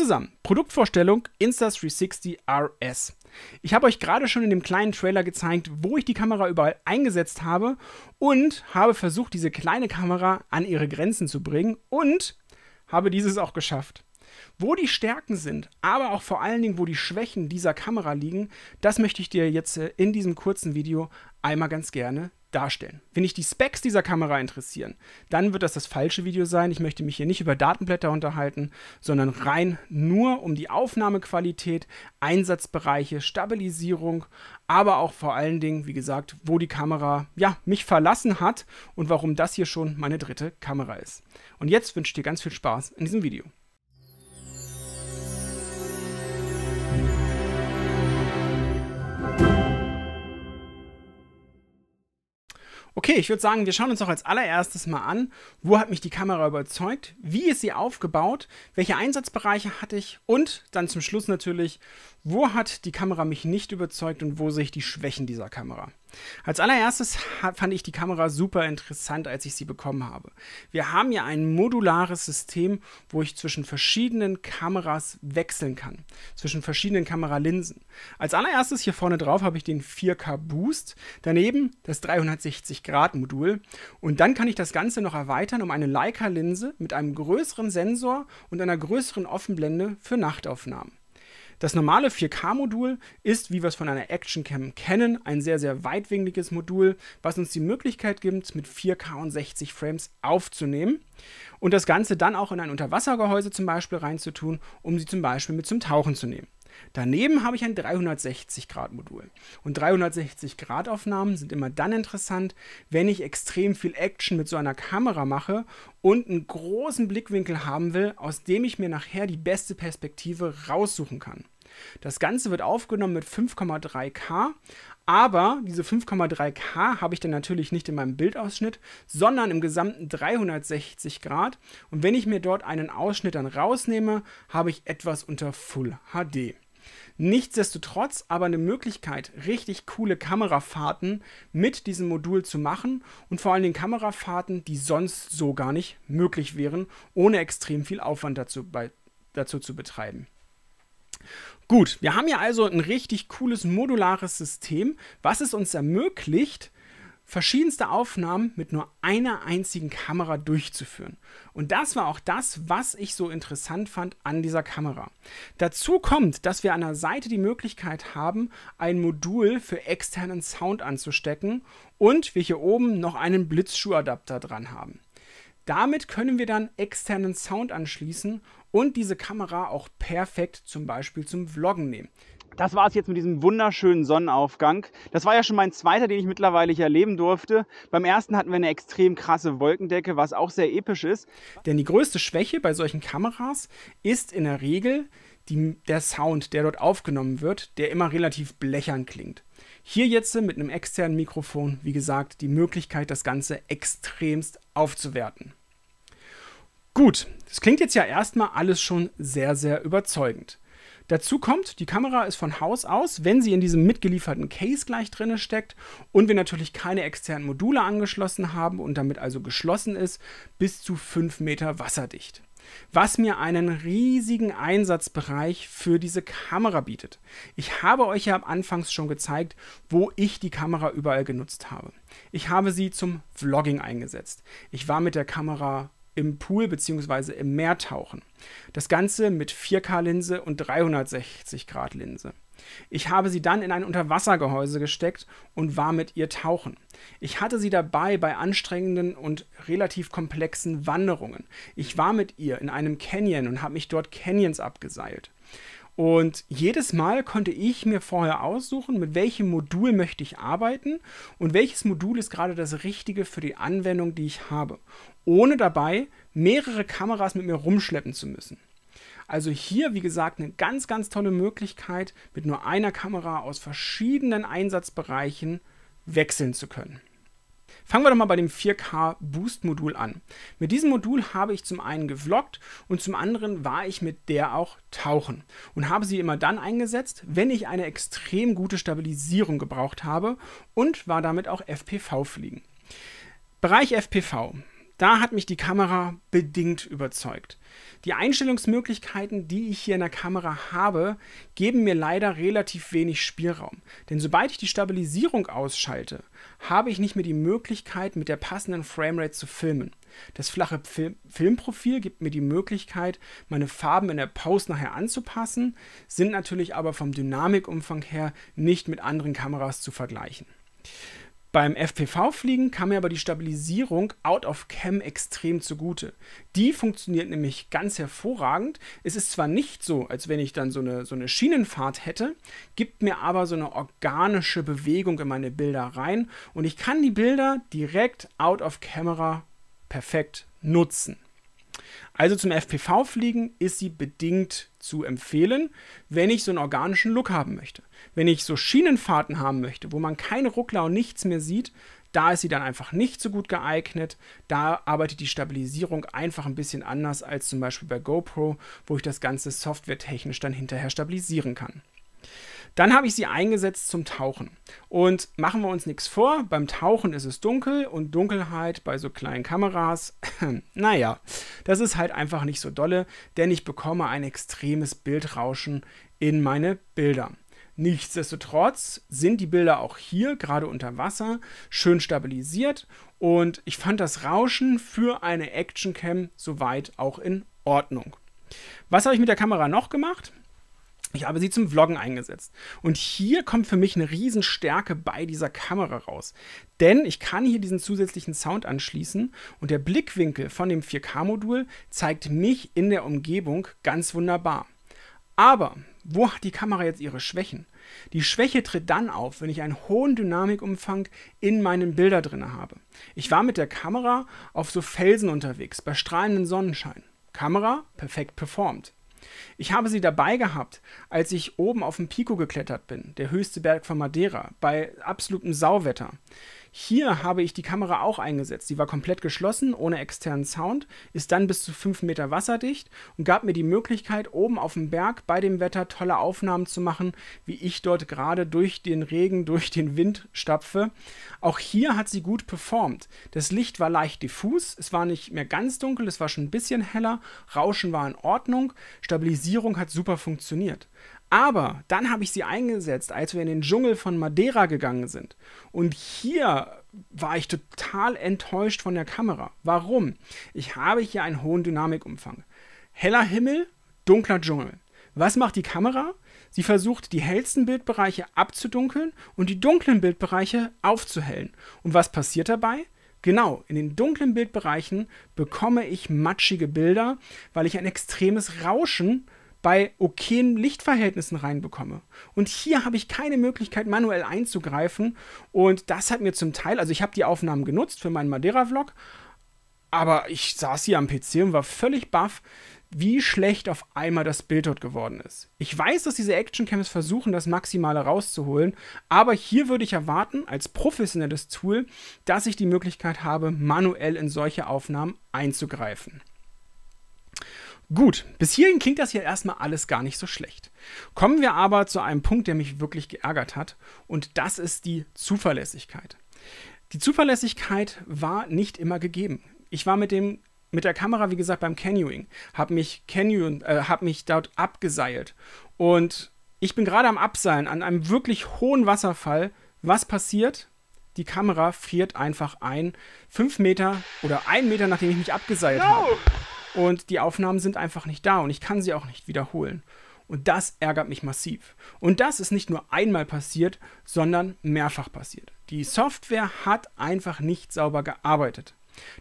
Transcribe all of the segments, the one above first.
zusammen, Produktvorstellung Insta360 RS. Ich habe euch gerade schon in dem kleinen Trailer gezeigt, wo ich die Kamera überall eingesetzt habe und habe versucht, diese kleine Kamera an ihre Grenzen zu bringen und habe dieses auch geschafft. Wo die Stärken sind, aber auch vor allen Dingen, wo die Schwächen dieser Kamera liegen, das möchte ich dir jetzt äh, in diesem kurzen Video einmal ganz gerne darstellen. Wenn dich die Specs dieser Kamera interessieren, dann wird das das falsche Video sein. Ich möchte mich hier nicht über Datenblätter unterhalten, sondern rein nur um die Aufnahmequalität, Einsatzbereiche, Stabilisierung, aber auch vor allen Dingen, wie gesagt, wo die Kamera ja mich verlassen hat und warum das hier schon meine dritte Kamera ist. Und jetzt wünsche ich dir ganz viel Spaß in diesem Video. Okay, ich würde sagen, wir schauen uns auch als allererstes mal an, wo hat mich die Kamera überzeugt, wie ist sie aufgebaut, welche Einsatzbereiche hatte ich und dann zum Schluss natürlich, wo hat die Kamera mich nicht überzeugt und wo sehe ich die Schwächen dieser Kamera. Als allererstes fand ich die Kamera super interessant, als ich sie bekommen habe. Wir haben ja ein modulares System, wo ich zwischen verschiedenen Kameras wechseln kann, zwischen verschiedenen Kameralinsen. Als allererstes hier vorne drauf habe ich den 4K Boost, daneben das 360 Grad Modul und dann kann ich das Ganze noch erweitern um eine Leica Linse mit einem größeren Sensor und einer größeren Offenblende für Nachtaufnahmen. Das normale 4K-Modul ist, wie wir es von einer Actioncam kennen, ein sehr, sehr weitwinkliges Modul, was uns die Möglichkeit gibt, mit 4K und 60 Frames aufzunehmen und das Ganze dann auch in ein Unterwassergehäuse zum Beispiel reinzutun, um sie zum Beispiel mit zum Tauchen zu nehmen. Daneben habe ich ein 360-Grad-Modul. Und 360-Grad-Aufnahmen sind immer dann interessant, wenn ich extrem viel Action mit so einer Kamera mache und einen großen Blickwinkel haben will, aus dem ich mir nachher die beste Perspektive raussuchen kann. Das Ganze wird aufgenommen mit 5,3K, aber diese 5,3K habe ich dann natürlich nicht in meinem Bildausschnitt, sondern im gesamten 360 Grad. Und wenn ich mir dort einen Ausschnitt dann rausnehme, habe ich etwas unter Full HD. Nichtsdestotrotz aber eine Möglichkeit, richtig coole Kamerafahrten mit diesem Modul zu machen und vor allen Dingen Kamerafahrten, die sonst so gar nicht möglich wären, ohne extrem viel Aufwand dazu, bei, dazu zu betreiben. Gut, wir haben hier also ein richtig cooles modulares System, was es uns ermöglicht, verschiedenste Aufnahmen mit nur einer einzigen Kamera durchzuführen. Und das war auch das, was ich so interessant fand an dieser Kamera. Dazu kommt, dass wir an der Seite die Möglichkeit haben, ein Modul für externen Sound anzustecken und wir hier oben noch einen Blitzschuhadapter dran haben. Damit können wir dann externen Sound anschließen und diese Kamera auch perfekt zum Beispiel zum Vloggen nehmen. Das war es jetzt mit diesem wunderschönen Sonnenaufgang. Das war ja schon mein zweiter, den ich mittlerweile hier erleben durfte. Beim ersten hatten wir eine extrem krasse Wolkendecke, was auch sehr episch ist. Denn die größte Schwäche bei solchen Kameras ist in der Regel die, der Sound, der dort aufgenommen wird, der immer relativ blechern klingt. Hier jetzt mit einem externen Mikrofon, wie gesagt, die Möglichkeit, das Ganze extremst aufzuwerten. Gut, das klingt jetzt ja erstmal alles schon sehr, sehr überzeugend. Dazu kommt, die Kamera ist von Haus aus, wenn sie in diesem mitgelieferten Case gleich drinne steckt und wir natürlich keine externen Module angeschlossen haben und damit also geschlossen ist, bis zu 5 Meter wasserdicht. Was mir einen riesigen Einsatzbereich für diese Kamera bietet. Ich habe euch ja anfangs schon gezeigt, wo ich die Kamera überall genutzt habe. Ich habe sie zum Vlogging eingesetzt. Ich war mit der Kamera im Pool bzw. im Meer tauchen. Das Ganze mit 4K-Linse und 360-Grad-Linse. Ich habe sie dann in ein Unterwassergehäuse gesteckt und war mit ihr tauchen. Ich hatte sie dabei bei anstrengenden und relativ komplexen Wanderungen. Ich war mit ihr in einem Canyon und habe mich dort Canyons abgeseilt. Und jedes Mal konnte ich mir vorher aussuchen, mit welchem Modul möchte ich arbeiten und welches Modul ist gerade das richtige für die Anwendung, die ich habe, ohne dabei mehrere Kameras mit mir rumschleppen zu müssen. Also hier, wie gesagt, eine ganz, ganz tolle Möglichkeit, mit nur einer Kamera aus verschiedenen Einsatzbereichen wechseln zu können. Fangen wir doch mal bei dem 4K Boost Modul an. Mit diesem Modul habe ich zum einen gevloggt und zum anderen war ich mit der auch tauchen und habe sie immer dann eingesetzt, wenn ich eine extrem gute Stabilisierung gebraucht habe und war damit auch FPV fliegen. Bereich FPV. Da hat mich die Kamera bedingt überzeugt. Die Einstellungsmöglichkeiten, die ich hier in der Kamera habe, geben mir leider relativ wenig Spielraum. Denn sobald ich die Stabilisierung ausschalte, habe ich nicht mehr die Möglichkeit, mit der passenden Framerate zu filmen. Das flache Film Filmprofil gibt mir die Möglichkeit, meine Farben in der Post nachher anzupassen, sind natürlich aber vom Dynamikumfang her nicht mit anderen Kameras zu vergleichen. Beim FPV-Fliegen kam mir aber die Stabilisierung out of cam extrem zugute. Die funktioniert nämlich ganz hervorragend. Es ist zwar nicht so, als wenn ich dann so eine, so eine Schienenfahrt hätte, gibt mir aber so eine organische Bewegung in meine Bilder rein und ich kann die Bilder direkt out of camera perfekt nutzen. Also zum FPV-Fliegen ist sie bedingt zu empfehlen, wenn ich so einen organischen Look haben möchte. Wenn ich so Schienenfahrten haben möchte, wo man keine Ruckler und nichts mehr sieht, da ist sie dann einfach nicht so gut geeignet. Da arbeitet die Stabilisierung einfach ein bisschen anders als zum Beispiel bei GoPro, wo ich das Ganze softwaretechnisch dann hinterher stabilisieren kann. Dann habe ich sie eingesetzt zum Tauchen. Und machen wir uns nichts vor, beim Tauchen ist es dunkel und Dunkelheit bei so kleinen Kameras, naja, das ist halt einfach nicht so dolle, denn ich bekomme ein extremes Bildrauschen in meine Bilder. Nichtsdestotrotz sind die Bilder auch hier, gerade unter Wasser, schön stabilisiert und ich fand das Rauschen für eine Actioncam soweit auch in Ordnung. Was habe ich mit der Kamera noch gemacht? Ich habe sie zum Vloggen eingesetzt. Und hier kommt für mich eine Riesenstärke bei dieser Kamera raus. Denn ich kann hier diesen zusätzlichen Sound anschließen und der Blickwinkel von dem 4K-Modul zeigt mich in der Umgebung ganz wunderbar. Aber wo hat die Kamera jetzt ihre Schwächen? Die Schwäche tritt dann auf, wenn ich einen hohen Dynamikumfang in meinen Bildern drin habe. Ich war mit der Kamera auf so Felsen unterwegs, bei strahlendem Sonnenschein. Kamera perfekt performt. Ich habe sie dabei gehabt, als ich oben auf den Pico geklettert bin, der höchste Berg von Madeira, bei absolutem Sauwetter. Hier habe ich die Kamera auch eingesetzt. Die war komplett geschlossen, ohne externen Sound, ist dann bis zu 5 Meter wasserdicht und gab mir die Möglichkeit, oben auf dem Berg bei dem Wetter tolle Aufnahmen zu machen, wie ich dort gerade durch den Regen, durch den Wind stapfe. Auch hier hat sie gut performt. Das Licht war leicht diffus, es war nicht mehr ganz dunkel, es war schon ein bisschen heller, Rauschen war in Ordnung, Stabilisierung hat super funktioniert. Aber dann habe ich sie eingesetzt, als wir in den Dschungel von Madeira gegangen sind. Und hier war ich total enttäuscht von der Kamera. Warum? Ich habe hier einen hohen Dynamikumfang. Heller Himmel, dunkler Dschungel. Was macht die Kamera? Sie versucht, die hellsten Bildbereiche abzudunkeln und die dunklen Bildbereiche aufzuhellen. Und was passiert dabei? Genau, in den dunklen Bildbereichen bekomme ich matschige Bilder, weil ich ein extremes Rauschen bei okayen Lichtverhältnissen reinbekomme. Und hier habe ich keine Möglichkeit, manuell einzugreifen. Und das hat mir zum Teil, also ich habe die Aufnahmen genutzt für meinen Madeira-Vlog, aber ich saß hier am PC und war völlig baff, wie schlecht auf einmal das Bild dort geworden ist. Ich weiß, dass diese Actioncams versuchen, das Maximale rauszuholen, aber hier würde ich erwarten, als professionelles Tool, dass ich die Möglichkeit habe, manuell in solche Aufnahmen einzugreifen. Gut, bis hierhin klingt das hier erstmal alles gar nicht so schlecht. Kommen wir aber zu einem Punkt, der mich wirklich geärgert hat, und das ist die Zuverlässigkeit. Die Zuverlässigkeit war nicht immer gegeben. Ich war mit dem mit der Kamera, wie gesagt, beim Canyoning, habe mich äh, habe mich dort abgeseilt und ich bin gerade am Abseilen an einem wirklich hohen Wasserfall. Was passiert? Die Kamera friert einfach ein, fünf Meter oder ein Meter, nachdem ich mich abgeseilt no. habe und die Aufnahmen sind einfach nicht da und ich kann sie auch nicht wiederholen. Und das ärgert mich massiv. Und das ist nicht nur einmal passiert, sondern mehrfach passiert. Die Software hat einfach nicht sauber gearbeitet.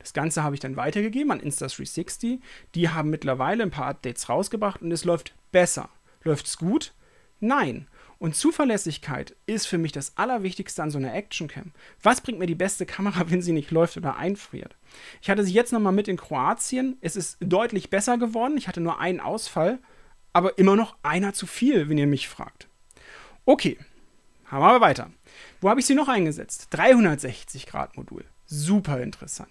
Das Ganze habe ich dann weitergegeben an Insta360. Die haben mittlerweile ein paar Updates rausgebracht und es läuft besser. Läuft es gut? Nein. Und Zuverlässigkeit ist für mich das Allerwichtigste an so einer Actioncam. Was bringt mir die beste Kamera, wenn sie nicht läuft oder einfriert? Ich hatte sie jetzt nochmal mit in Kroatien. Es ist deutlich besser geworden. Ich hatte nur einen Ausfall, aber immer noch einer zu viel, wenn ihr mich fragt. Okay, haben wir aber weiter. Wo habe ich sie noch eingesetzt? 360 Grad Modul super interessant.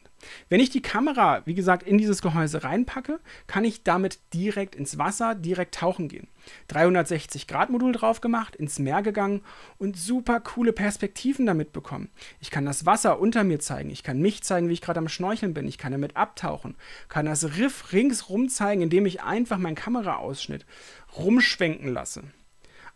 Wenn ich die Kamera, wie gesagt, in dieses Gehäuse reinpacke, kann ich damit direkt ins Wasser, direkt tauchen gehen. 360 Grad Modul drauf gemacht, ins Meer gegangen und super coole Perspektiven damit bekommen. Ich kann das Wasser unter mir zeigen, ich kann mich zeigen, wie ich gerade am Schnorcheln bin, ich kann damit abtauchen, kann das Riff ringsrum zeigen, indem ich einfach meinen Kameraausschnitt rumschwenken lasse.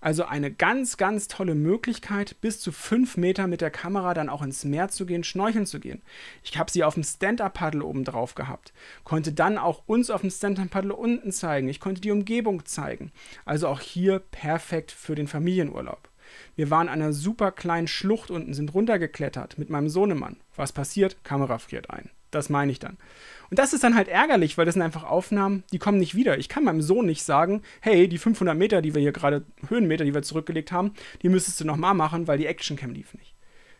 Also eine ganz, ganz tolle Möglichkeit, bis zu fünf Meter mit der Kamera dann auch ins Meer zu gehen, schnorcheln zu gehen. Ich habe sie auf dem Stand-Up-Paddle oben drauf gehabt, konnte dann auch uns auf dem Stand-Up-Paddle unten zeigen. Ich konnte die Umgebung zeigen. Also auch hier perfekt für den Familienurlaub. Wir waren an einer super kleinen Schlucht unten, sind runtergeklettert mit meinem Sohnemann. Was passiert? Kamera friert ein. Das meine ich dann. Und das ist dann halt ärgerlich, weil das sind einfach Aufnahmen, die kommen nicht wieder. Ich kann meinem Sohn nicht sagen, hey, die 500 Meter, die wir hier gerade, Höhenmeter, die wir zurückgelegt haben, die müsstest du nochmal machen, weil die Actioncam lief nicht.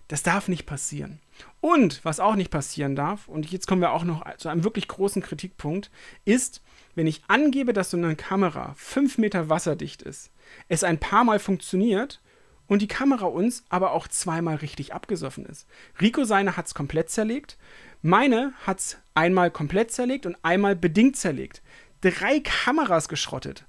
Das darf nicht passieren. Und was auch nicht passieren darf, und jetzt kommen wir auch noch zu einem wirklich großen Kritikpunkt, ist, wenn ich angebe, dass so eine Kamera 5 Meter wasserdicht ist, es ein paar Mal funktioniert und die Kamera uns aber auch zweimal richtig abgesoffen ist. Rico seine hat es komplett zerlegt. Meine hat es einmal komplett zerlegt und einmal bedingt zerlegt. Drei Kameras geschrottet.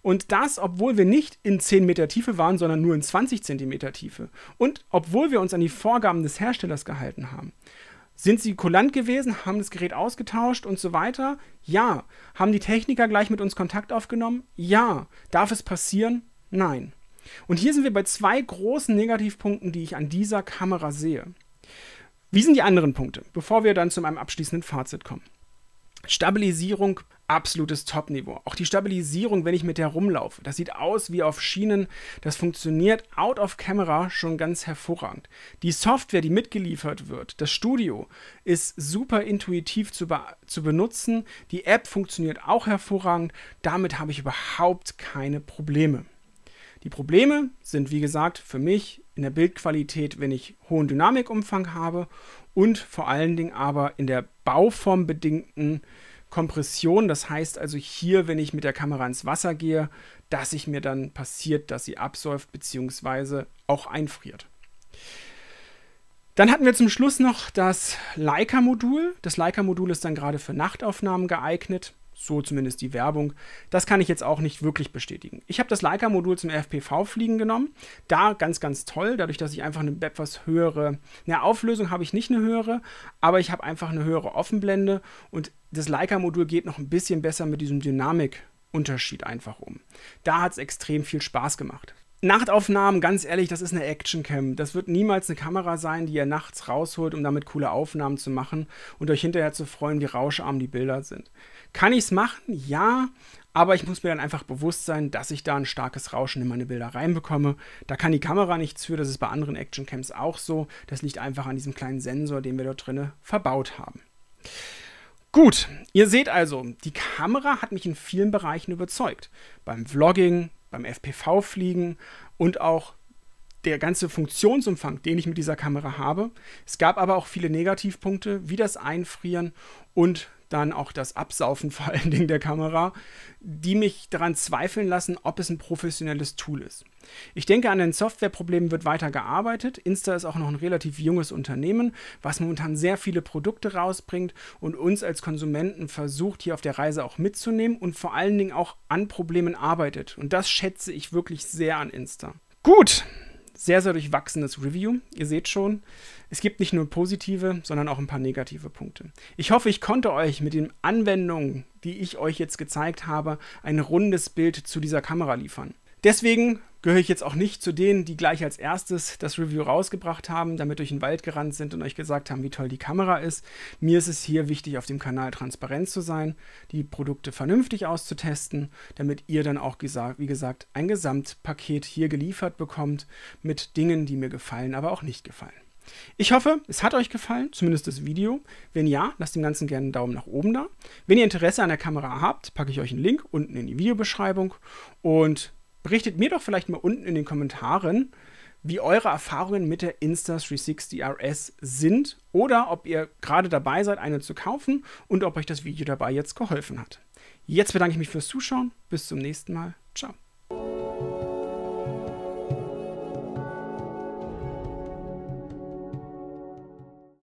Und das, obwohl wir nicht in 10 Meter Tiefe waren, sondern nur in 20 Zentimeter Tiefe. Und obwohl wir uns an die Vorgaben des Herstellers gehalten haben. Sind sie kulant gewesen, haben das Gerät ausgetauscht und so weiter? Ja. Haben die Techniker gleich mit uns Kontakt aufgenommen? Ja. Darf es passieren? Nein. Und hier sind wir bei zwei großen Negativpunkten, die ich an dieser Kamera sehe. Wie sind die anderen Punkte, bevor wir dann zu meinem abschließenden Fazit kommen? Stabilisierung, absolutes Top-Niveau. Auch die Stabilisierung, wenn ich mit der rumlaufe, das sieht aus wie auf Schienen. Das funktioniert out of camera schon ganz hervorragend. Die Software, die mitgeliefert wird, das Studio, ist super intuitiv zu, be zu benutzen. Die App funktioniert auch hervorragend. Damit habe ich überhaupt keine Probleme. Die Probleme sind, wie gesagt, für mich in der Bildqualität, wenn ich hohen Dynamikumfang habe und vor allen Dingen aber in der bauformbedingten Kompression. Das heißt also hier, wenn ich mit der Kamera ins Wasser gehe, dass ich mir dann passiert, dass sie absäuft bzw. auch einfriert. Dann hatten wir zum Schluss noch das Leica-Modul. Das Leica-Modul ist dann gerade für Nachtaufnahmen geeignet. So zumindest die Werbung. Das kann ich jetzt auch nicht wirklich bestätigen. Ich habe das Leica-Modul zum FPV-Fliegen genommen. Da ganz, ganz toll. Dadurch, dass ich einfach eine etwas höhere eine Auflösung habe ich nicht eine höhere, aber ich habe einfach eine höhere Offenblende und das Leica-Modul geht noch ein bisschen besser mit diesem Dynamik. Unterschied einfach um. Da hat es extrem viel Spaß gemacht. Nachtaufnahmen, ganz ehrlich, das ist eine Actioncam. Das wird niemals eine Kamera sein, die ihr nachts rausholt, um damit coole Aufnahmen zu machen und euch hinterher zu freuen, wie rauscharm die Bilder sind. Kann ich es machen? Ja, aber ich muss mir dann einfach bewusst sein, dass ich da ein starkes Rauschen in meine Bilder reinbekomme. Da kann die Kamera nichts für, das ist bei anderen Actioncams auch so. Das liegt einfach an diesem kleinen Sensor, den wir dort drin verbaut haben. Gut, ihr seht also, die Kamera hat mich in vielen Bereichen überzeugt. Beim Vlogging, beim FPV fliegen und auch der ganze Funktionsumfang, den ich mit dieser Kamera habe. Es gab aber auch viele Negativpunkte, wie das Einfrieren und dann auch das Absaufen vor allen Dingen der Kamera, die mich daran zweifeln lassen, ob es ein professionelles Tool ist. Ich denke, an den Softwareproblemen wird weiter gearbeitet. Insta ist auch noch ein relativ junges Unternehmen, was momentan sehr viele Produkte rausbringt und uns als Konsumenten versucht, hier auf der Reise auch mitzunehmen und vor allen Dingen auch an Problemen arbeitet. Und das schätze ich wirklich sehr an Insta. Gut, sehr, sehr durchwachsenes Review. Ihr seht schon, es gibt nicht nur positive, sondern auch ein paar negative Punkte. Ich hoffe, ich konnte euch mit den Anwendungen, die ich euch jetzt gezeigt habe, ein rundes Bild zu dieser Kamera liefern. Deswegen gehöre ich jetzt auch nicht zu denen, die gleich als erstes das Review rausgebracht haben, damit durch den Wald gerannt sind und euch gesagt haben, wie toll die Kamera ist. Mir ist es hier wichtig, auf dem Kanal transparent zu sein, die Produkte vernünftig auszutesten, damit ihr dann auch, wie gesagt, ein Gesamtpaket hier geliefert bekommt mit Dingen, die mir gefallen, aber auch nicht gefallen. Ich hoffe, es hat euch gefallen, zumindest das Video. Wenn ja, lasst dem Ganzen gerne einen Daumen nach oben da. Wenn ihr Interesse an der Kamera habt, packe ich euch einen Link unten in die Videobeschreibung. Und Berichtet mir doch vielleicht mal unten in den Kommentaren, wie eure Erfahrungen mit der Insta360 RS sind oder ob ihr gerade dabei seid, eine zu kaufen und ob euch das Video dabei jetzt geholfen hat. Jetzt bedanke ich mich fürs Zuschauen. Bis zum nächsten Mal. Ciao.